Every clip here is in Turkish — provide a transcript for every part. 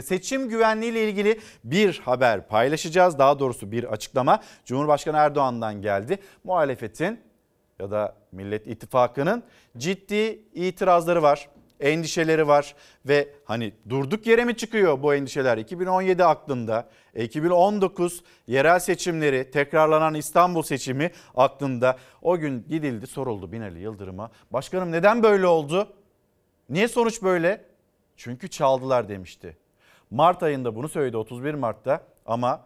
Seçim güvenliği ile ilgili bir haber paylaşacağız. Daha doğrusu bir açıklama Cumhurbaşkanı Erdoğan'dan geldi. Muhalefetin ya da Millet İttifakı'nın ciddi itirazları var. Endişeleri var ve hani durduk yere mi çıkıyor bu endişeler? 2017 aklında, 2019 yerel seçimleri, tekrarlanan İstanbul seçimi aklında. O gün gidildi soruldu Binali Yıldırım'a. Başkanım neden böyle oldu? Niye sonuç böyle? Çünkü çaldılar demişti. Mart ayında bunu söyledi 31 Mart'ta ama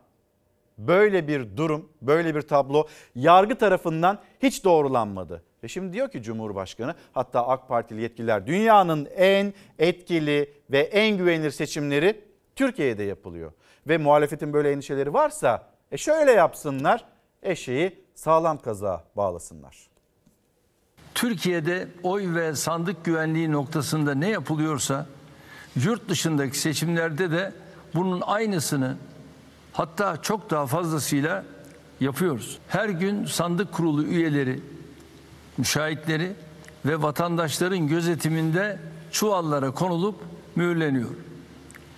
böyle bir durum, böyle bir tablo yargı tarafından hiç doğrulanmadı. Ve şimdi diyor ki Cumhurbaşkanı hatta AK Partili yetkililer dünyanın en etkili ve en güvenilir seçimleri Türkiye'de yapılıyor. Ve muhalefetin böyle endişeleri varsa e şöyle yapsınlar eşeği sağlam kaza bağlasınlar. Türkiye'de oy ve sandık güvenliği noktasında ne yapılıyorsa yurt dışındaki seçimlerde de bunun aynısını hatta çok daha fazlasıyla yapıyoruz. Her gün sandık kurulu üyeleri, müşahitleri ve vatandaşların gözetiminde çuvallara konulup mühürleniyor.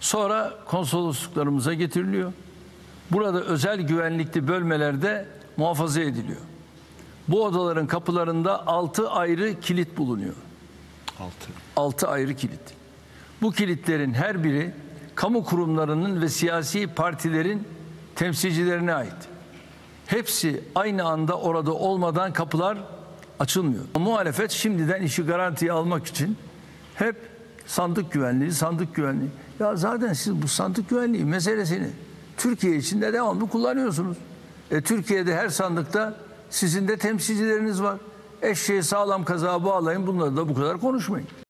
Sonra konsolosluklarımıza getiriliyor. Burada özel güvenlikli bölmelerde muhafaza ediliyor. Bu odaların kapılarında altı ayrı kilit bulunuyor. Altı. Altı ayrı kilit. Bu kilitlerin her biri kamu kurumlarının ve siyasi partilerin temsilcilerine ait. Hepsi aynı anda orada olmadan kapılar açılmıyor. Muhalefet şimdiden işi garantiye almak için hep sandık güvenliği, sandık güvenliği. Ya zaten siz bu sandık güvenliği meselesini Türkiye içinde devamlı kullanıyorsunuz. E, Türkiye'de her sandıkta sizin de temsilcileriniz var. Eşeği sağlam kazağa bağlayın bunları da bu kadar konuşmayın.